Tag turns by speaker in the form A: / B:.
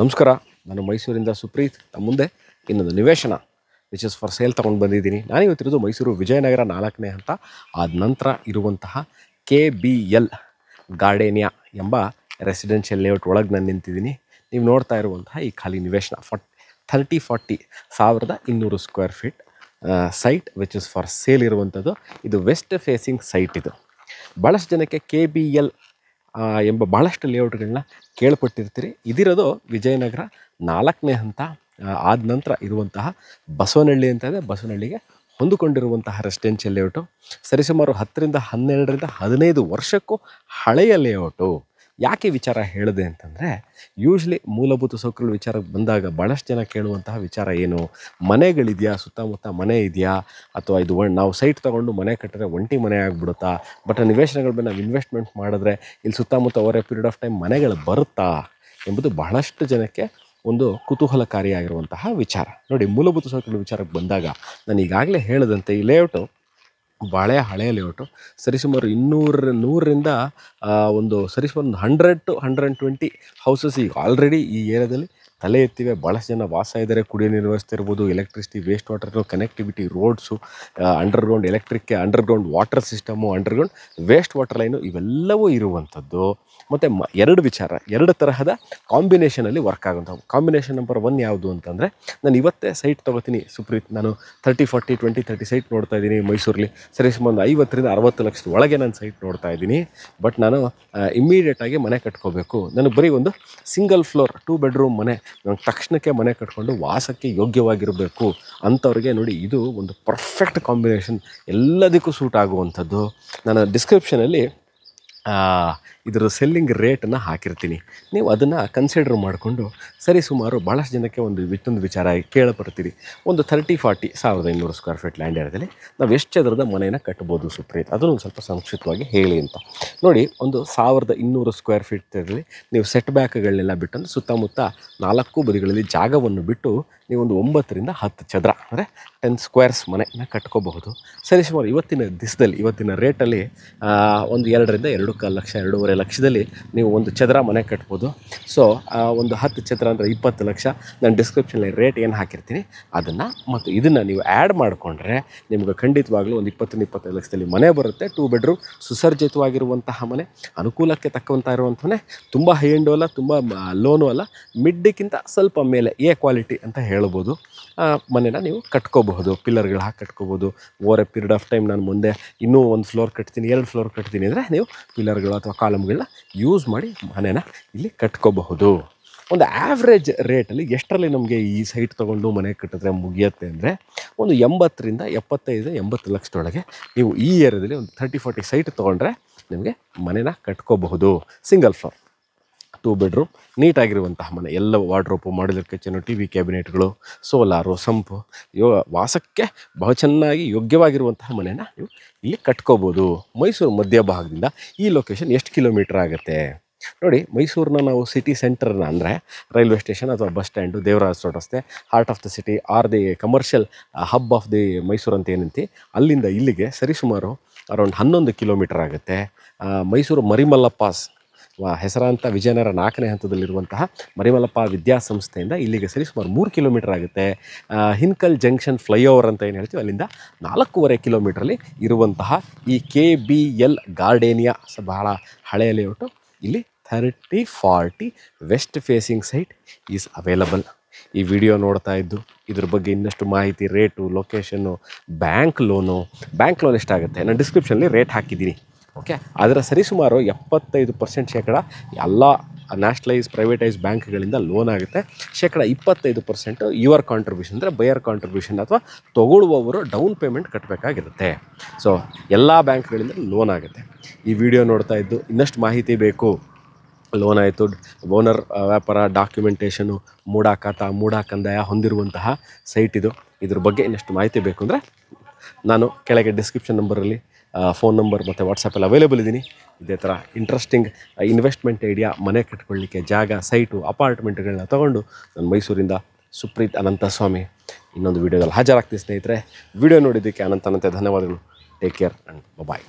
A: ನಮಸ್ಕಾರ ನಾನು ಮೈಸೂರಿಂದ ಸುಪ್ರೀತ್ ನಮ್ಮ ಮುಂದೆ ಇನ್ನೊಂದು ನಿವೇಶನ ವಿಚ್ ಇಸ್ ಫಾರ್ ಸೇಲ್ ತೊಗೊಂಡು ಬಂದಿದ್ದೀನಿ ನಾನು ಇವತ್ತಿರೋದು ಮೈಸೂರು ವಿಜಯನಗರ ನಾಲ್ಕನೇ ಹಂತ ಆದ ನಂತರ ಇರುವಂತಹ ಕೆ ಬಿ ಎಲ್ ಗಾರ್ಡೇನಿಯಾ ಎಂಬ ರೆಸಿಡೆನ್ಷಿಯಲ್ ಲೇಔಟ್ ಒಳಗೆ ನಾನು ನಿಂತಿದ್ದೀನಿ ನೀವು ನೋಡ್ತಾ ಇರುವಂತಹ ಈ ಖಾಲಿ ನಿವೇಶನ ಫಾರ್ಟ್ ಥರ್ಟಿ ಫಾರ್ಟಿ ಸಾವಿರದ ಇನ್ನೂರು square feet site which is for sale ಇರುವಂಥದ್ದು ಇದು ವೆಸ್ಟ್ ಫೇಸಿಂಗ್ ಸೈಟ್ ಇದು ಭಾಳಷ್ಟು ಜನಕ್ಕೆ ಕೆ ಬಿ ಎಲ್ ಎಂಬ ಭಾಳಷ್ಟು ಲೇಔಟ್ಗಳನ್ನ ಕೇಳ್ಪಟ್ಟಿರ್ತೀರಿ ಇದಿರೋದು ವಿಜಯನಗರ ನಾಲ್ಕನೇ ಹಂತ ಆದ ನಂತರ ಇರುವಂತಹ ಬಸವನಹಳ್ಳಿ ಅಂತ ಇದೆ ಬಸವನಹಳ್ಳಿಗೆ ಹೊಂದಿಕೊಂಡಿರುವಂತಹ ರೆಸಿಡೆನ್ಷಿಯಲ್ ಲೇಔಟು ಸರಿಸುಮಾರು ಹತ್ತರಿಂದ ಹನ್ನೆರಡರಿಂದ ಹದಿನೈದು ವರ್ಷಕ್ಕೂ ಹಳೆಯ ಲೇಔಟು ಯಾಕೆ ವಿಚಾರ ಹೇಳಿದೆ ಅಂತಂದರೆ ಯೂಶ್ಲಿ ಮೂಲಭೂತ ಸೌಕರ್ಯಗಳ ವಿಚಾರಕ್ಕೆ ಬಂದಾಗ ಭಾಳಷ್ಟು ಜನ ಕೇಳುವಂತಹ ವಿಚಾರ ಏನು ಮನೆಗಳಿದೆಯಾ ಸುತ್ತಮುತ್ತ ಮನೆ ಇದೆಯಾ ಅಥವಾ ಇದು ನಾವು ಸೈಟ್ ತೊಗೊಂಡು ಮನೆ ಕಟ್ಟಿದ್ರೆ ಒಂಟಿ ಮನೆ ಆಗಿಬಿಡುತ್ತಾ ಬಟ್ ನಿವೇಶನಗಳ ಮೇಲೆ ನಾವು ಇನ್ವೆಸ್ಟ್ಮೆಂಟ್ ಮಾಡಿದ್ರೆ ಇಲ್ಲಿ ಸುತ್ತಮುತ್ತ over a period of time ಮನೆಗಳು ಬರುತ್ತಾ ಎಂಬುದು ಬಹಳಷ್ಟು ಜನಕ್ಕೆ ಒಂದು ಕುತೂಹಲಕಾರಿಯಾಗಿರುವಂತಹ ವಿಚಾರ ನೋಡಿ ಮೂಲಭೂತ ಸೌಕರ್ಯಗಳ ವಿಚಾರಕ್ಕೆ ಬಂದಾಗ ನಾನು ಈಗಾಗಲೇ ಹೇಳಿದಂತೆ ಈ ಲೇಔಟು ಬಾಳೆ ಹಳೆಯ ಲೇಔಟು ಸರಿಸುಮಾರು ಇನ್ನೂರ ನೂರರಿಂದ ಒಂದು ಸರಿಸುಮಾರು ಒಂದು hundred to hundred and twenty houses ಈಗ ಆಲ್ರೆಡಿ ಈ ಏರಿಯಾದಲ್ಲಿ ತಲೆ ಎತ್ತಿವೆ ಭಾಳಷ್ಟು ಜನ ವಾಸ ಇದ್ದಾರೆ ಕುಡಿಯೋ ನೀರು ವ್ಯವಸ್ಥೆ ಇರ್ಬೋದು electricity waste water connectivity roads underground ಎಲೆಕ್ಟ್ರಿಕ್ಗೆ underground water system underground waste water line ಇವೆಲ್ಲವೂ ಇರುವಂಥದ್ದು ಮತ್ತು ಮ ಎರಡು ವಿಚಾರ ಎರಡು ತರಹದ ಕಾಂಬಿನೇಷನಲ್ಲಿ ವರ್ಕ್ ಆಗೋಂಥವು ಕಾಂಬಿನೇಷನ್ ನಂಬರ್ ಒನ್ ಯಾವುದು ಅಂತಂದರೆ ನಾನು ಇವತ್ತೇ ಸೈಟ್ ತೊಗೋತೀನಿ ಸುಪ್ರೀತ್ ನಾನು thirty forty twenty thirty site ನೋಡ್ತಾ ಇದ್ದೀನಿ ಮೈಸೂರಲ್ಲಿ ಸರಿ ಸುಮಾರು ಐವತ್ತರಿಂದ ಅರವತ್ತು ಲಕ್ಷದ ಒಳಗೆ ನಾನು ಸೈಟ್ ನೋಡ್ತಾ ಇದ್ದೀನಿ ಬಟ್ ನಾನು ಇಮ್ಮಿಡಿಯೇಟಾಗಿ ಮನೆ ಕಟ್ಕೋಬೇಕು ನಾನು ಬರೀ ಒಂದು ಸಿಂಗಲ್ ಫ್ಲೋರ್ ಟೂ ಬೆಡ್ರೂಮ್ ಮನೆ ನನಗೆ ತಕ್ಷಣಕ್ಕೆ ಮನೆ ಕಟ್ಕೊಂಡು ವಾಸಕ್ಕೆ ಯೋಗ್ಯವಾಗಿರಬೇಕು ಅಂಥವ್ರಿಗೆ ನೋಡಿ ಇದು ಒಂದು ಪರ್ಫೆಕ್ಟ್ ಕಾಂಬಿನೇಷನ್ ಎಲ್ಲದಕ್ಕೂ ಸೂಟ್ ಆಗುವಂಥದ್ದು ನಾನು ಡಿಸ್ಕ್ರಿಪ್ಷನಲ್ಲಿ ಇದರ ಸೆಲ್ಲಿಂಗ್ ರೇಟನ್ನು ಹಾಕಿರ್ತೀನಿ ನೀವು ಅದನ್ನು ಕನ್ಸಿಡರ್ ಮಾಡಿಕೊಂಡು ಸರಿ ಸುಮಾರು ಭಾಳಷ್ಟು ಜನಕ್ಕೆ ಒಂದು ಇತ್ತೊಂದು ವಿಚಾರ ಕೇಳಪಡ್ತೀರಿ ಒಂದು ಥರ್ಟಿ ಫಾರ್ಟಿ ಸಾವಿರದ ಇನ್ನೂರು ಸ್ಕ್ವೇರ್ ಫೀಟ್ ಲ್ಯಾಂಡ್ ಏರಿಯಾದಲ್ಲಿ ನಾವು ಎಷ್ಟು ಚದರದ ಮನೆಯನ್ನು ಕಟ್ಬೋದು ಸುಪ್ರೀತ್ ಅದನ್ನು ಸ್ವಲ್ಪ ಸಂಕ್ಷಿಪ್ತವಾಗಿ ಹೇಳಿ ಅಂತ ನೋಡಿ ಒಂದು ಸಾವಿರದ ಇನ್ನೂರು ಸ್ಕ್ವೇರ್ ಫೀಟ್ಲಿ ನೀವು ಸೆಟ್ ಬ್ಯಾಕ್ಗಳನ್ನೆಲ್ಲ ಬಿಟ್ಟು ಸುತ್ತಮುತ್ತ ನಾಲ್ಕು ಬದಿಗಳಲ್ಲಿ ಜಾಗವನ್ನು ಬಿಟ್ಟು ನೀವೊಂದು ಒಂಬತ್ತರಿಂದ ಹತ್ತು ಚದರ ಅಂದರೆ ಟೆನ್ ಸ್ಕ್ವೇರ್ಸ್ ಮನೆನ ಕಟ್ಕೋಬಹುದು ಸರಿ ಸುಮಾರು ಇವತ್ತಿನ ದಿಸದಲ್ಲಿ ಇವತ್ತಿನ ರೇಟಲ್ಲಿ ಒಂದು ಎರಡರಿಂದ ಎರಡು ಕಾಲು ಲಕ್ಷ ಎರಡೂವರೆ ಲಕ್ಷದಲ್ಲಿ ನೀವು ಒಂದು ಚದರ ಮನೆ ಕಟ್ಬೋದು ಸೊ ಒಂದು ಹತ್ತು ಚದರ ಅಂದರೆ ಇಪ್ಪತ್ತು ಲಕ್ಷ ನಾನು ಡಿಸ್ಕ್ರಿಪ್ಷನಲ್ಲಿ ರೇಟ್ ಏನು ಹಾಕಿರ್ತೀನಿ ಅದನ್ನು ಮತ್ತು ಇದನ್ನು ನೀವು ಆ್ಯಡ್ ಮಾಡಿಕೊಂಡ್ರೆ ನಿಮ್ಗೆ ಖಂಡಿತವಾಗ್ಲೂ ಒಂದು ಇಪ್ಪತ್ತರಿಂದ ಇಪ್ಪತ್ತೈದು ಲಕ್ಷದಲ್ಲಿ ಮನೆ ಬರುತ್ತೆ ಟೂ ಬೆಡ್ರೂಮ್ ಸುಸರ್ಜಿತವಾಗಿರುವಂತಹ ಮನೆ ಅನುಕೂಲಕ್ಕೆ ತಕ್ಕಂಥ ಇರುವಂಥ ಮನೆ ತುಂಬ ಹೈ ಎಂಡು ಅಲ್ಲ ತುಂಬ ಲೋನು ಅಲ್ಲ ಮಿಡ್ಡಿಗಿಂತ ಸ್ವಲ್ಪ ಮೇಲೆ ಎ ಕ್ವಾಲಿಟಿ ಅಂತ ಹೇಳಿ ಹೇಳ್ಬೋದು ಮನೆನ ಮನೇನ ನೀವು ಕಟ್ಕೋಬಹುದು ಪಿಲ್ಲರ್ಗಳು ಹಾಕಿ ಕಟ್ಕೋಬೋದು over a period of time ನಾನು ಮುಂದೆ ಇನ್ನೂ ಒಂದು ಫ್ಲೋರ್ ಕಟ್ತೀನಿ ಎರಡು ಫ್ಲೋರ್ ಕಟ್ತೀನಿ ಅಂದರೆ ನೀವು ಪಿಲ್ಲರ್ಗಳು ಅಥವಾ ಕಾಲಮ್ಗಳನ್ನ ಯೂಸ್ ಮಾಡಿ ಮನೇನ ಇಲ್ಲಿ ಕಟ್ಕೋಬಹುದು ಒಂದು ಆ್ಯಾವ್ರೇಜ್ ರೇಟಲ್ಲಿ ಎಷ್ಟರಲ್ಲಿ ನಮಗೆ ಈ ಸೈಟ್ ತೊಗೊಂಡು ಮನೆ ಕಟ್ಟಿದ್ರೆ ಮುಗಿಯುತ್ತೆ ಅಂದರೆ ಒಂದು ಎಂಬತ್ತರಿಂದ ಎಪ್ಪತ್ತೈದು ಎಂಬತ್ತು ಲಕ್ಷದೊಳಗೆ ನೀವು ಈ ಏರಿಯಾದಲ್ಲಿ ಒಂದು ಥರ್ಟಿ ಫೋರ್ಟಿ ಸೈಟ್ ತೊಗೊಂಡ್ರೆ ನಿಮಗೆ ಮನೇನ ಕಟ್ಕೋಬಹುದು ಸಿಂಗಲ್ ಫ್ಲೋರ್ ಟೂ ಬೆಡ್ರೂಮ್ ನೀಟಾಗಿರುವಂತಹ ಮನೆ ಎಲ್ಲ wardrobe modular kitchen T V ಕ್ಯಾಬಿನೆಟ್ಗಳು ಸೋಲಾರು ಸಂಪು ಯೋ ವಾಸಕ್ಕೆ ಬಹು ಚೆನ್ನಾಗಿ ಯೋಗ್ಯವಾಗಿರುವಂತಹ ಮನೆಯನ್ನು ನೀವು ಇಲ್ಲಿ ಕಟ್ಕೋಬೋದು ಮೈಸೂರು ಮಧ್ಯ ಭಾಗದಿಂದ ಈ ಲೊಕೇಶನ್ ಎಷ್ಟು ಕಿಲೋಮೀಟ್ರ್ ಆಗುತ್ತೆ ನೋಡಿ ಮೈಸೂರಿನ ನಾವು ಸಿಟಿ ಸೆಂಟರ್ನ ಅಂದರೆ ರೈಲ್ವೆ ಸ್ಟೇಷನ್ ಅಥವಾ ಬಸ್ ಸ್ಟ್ಯಾಂಡು ದೇವರಾಜ ರಸ್ತೆ heart of the city or the commercial hub of the Mysuru ಅಂತ ಏನಂತಿ ಅಲ್ಲಿಂದ ಇಲ್ಲಿಗೆ ಸರಿಸುಮಾರು ಅರೌಂಡ್ ಹನ್ನೊಂದು ಕಿಲೋಮೀಟರ್ ಆಗುತ್ತೆ ಮೈಸೂರು ಮರಿಮಲ್ಲ ಪಾಸ್ ಹೆಸರಾಂತ ವಿಜಯನಗರ ನಾಲ್ಕನೇ ಹಂತದಲ್ಲಿರುವಂತಹ ಮರಿಮಲಪ್ಪ ವಿದ್ಯಾಸಂಸ್ಥೆಯಿಂದ ಇಲ್ಲಿಗೆ ಸರಿ ಸುಮಾರು ಮೂರು ಕಿಲೋಮೀಟರ್ ಆಗುತ್ತೆ ಹಿನ್ಕಲ್ ಜಂಕ್ಷನ್ ಫ್ಲೈಓವರ್ ಅಂತ ಏನು ಹೇಳ್ತೀವಿ ಅಲ್ಲಿಂದ ನಾಲ್ಕೂವರೆ ಕಿಲೋಮೀಟ್ರಲ್ಲಿ ಇರುವಂತಹ ಈ ಕೆ ಬಿ ಎಲ್ ಗಾರ್ಡೇನಿಯಾ ಬಹಳ ಹಳೆಯ ಲೇಔಟು ಇಲ್ಲಿ thirty forty west facing site is available ಈ ವಿಡಿಯೋ ನೋಡ್ತಾ ಇದ್ದು ಇದ್ರ ಬಗ್ಗೆ ಇನ್ನಷ್ಟು ಮಾಹಿತಿ rate location bank loan bank loan ಎಷ್ಟಾಗುತ್ತೆ ನಾನು ಡಿಸ್ಕ್ರಿಪ್ಷನಲ್ಲಿ ರೇಟ್ ಹಾಕಿದ್ದೀನಿ ಓಕೆ ಅದರ ಸರಿಸುಮಾರು ಎಪ್ಪತ್ತೈದು ಪರ್ಸೆಂಟ್ ಶೇಕಡ ಎಲ್ಲ ನ್ಯಾಷನಲೈಸ್ ಪ್ರೈವೇಟೈಸ್ ಬ್ಯಾಂಕ್ಗಳಿಂದ ಲೋನ್ ಆಗುತ್ತೆ ಶೇಕಡ ಇಪ್ಪತ್ತೈದು ಪರ್ಸೆಂಟು ಯುವರ್ ಕಾಂಟ್ರಿಬ್ಯೂಷನ್ ಅಂದರೆ ಬಯರ್ ಕಾಂಟ್ರಿಬ್ಯೂಷನ್ ಅಥವಾ ತೊಗೊಳ್ಳುವವರು ಡೌನ್ ಪೇಮೆಂಟ್ ಕಟ್ಟಬೇಕಾಗಿರುತ್ತೆ ಸೊ ಎಲ್ಲ ಬ್ಯಾಂಕ್ಗಳಿಂದ ಲೋನ್ ಆಗುತ್ತೆ ಈ ವಿಡಿಯೋ ನೋಡ್ತಾ ಇದ್ದು ಇನ್ನಷ್ಟು ಮಾಹಿತಿ ಬೇಕು ಲೋನ್ ಆಯಿತು ಓನರ್ ವ್ಯಾಪಾರ ಡಾಕ್ಯುಮೆಂಟೇಷನು ಮೂಡಾಖಾತ ಮೂಡಾ ಕಂದಾಯ ಹೊಂದಿರುವಂತಹ ಸೈಟ್ ಇದು ಇದ್ರ ಬಗ್ಗೆ ಇನ್ನಷ್ಟು ಮಾಹಿತಿ ಬೇಕು ಅಂದರೆ ನಾನು ಕೆಳಗೆ ಡಿಸ್ಕ್ರಿಪ್ಷನ್ ನಂಬರಲ್ಲಿ ಫೋನ್ ನಂಬರ್ ಮತ್ತು ವಾಟ್ಸಪ್ಪಲ್ಲಿ ಅವೈಲೇಬಲ್ ಇದ್ದೀನಿ ಇದೇ ಥರ ಇಂಟ್ರೆಸ್ಟಿಂಗ್ ಇನ್ವೆಸ್ಟ್ಮೆಂಟ್ ಐಡಿಯಾ ಮನೆ ಕಟ್ಕೊಳ್ಳಿಕ್ಕೆ ಜಾಗ ಸೈಟು ಅಪಾರ್ಟ್ಮೆಂಟ್ಗಳನ್ನ ತೊಗೊಂಡು ನಾನು ಮೈಸೂರಿಂದ ಸುಪ್ರೀತ್ ಅನಂತಸ್ವಾಮಿ ಇನ್ನೊಂದು ವೀಡಿಯೋದಲ್ಲಿ ಹಾಜರಾಗ್ತೀನಿ ಸ್ನೇಹಿತರೆ ವಿಡಿಯೋ ನೋಡಿದ್ದಕ್ಕೆ ಅನಂತ ಅನಂತ ಧನ್ಯವಾದಗಳು ಟೇಕ್ ಕೇರ್ ಆ್ಯಂಡ್ ಬಾಯ್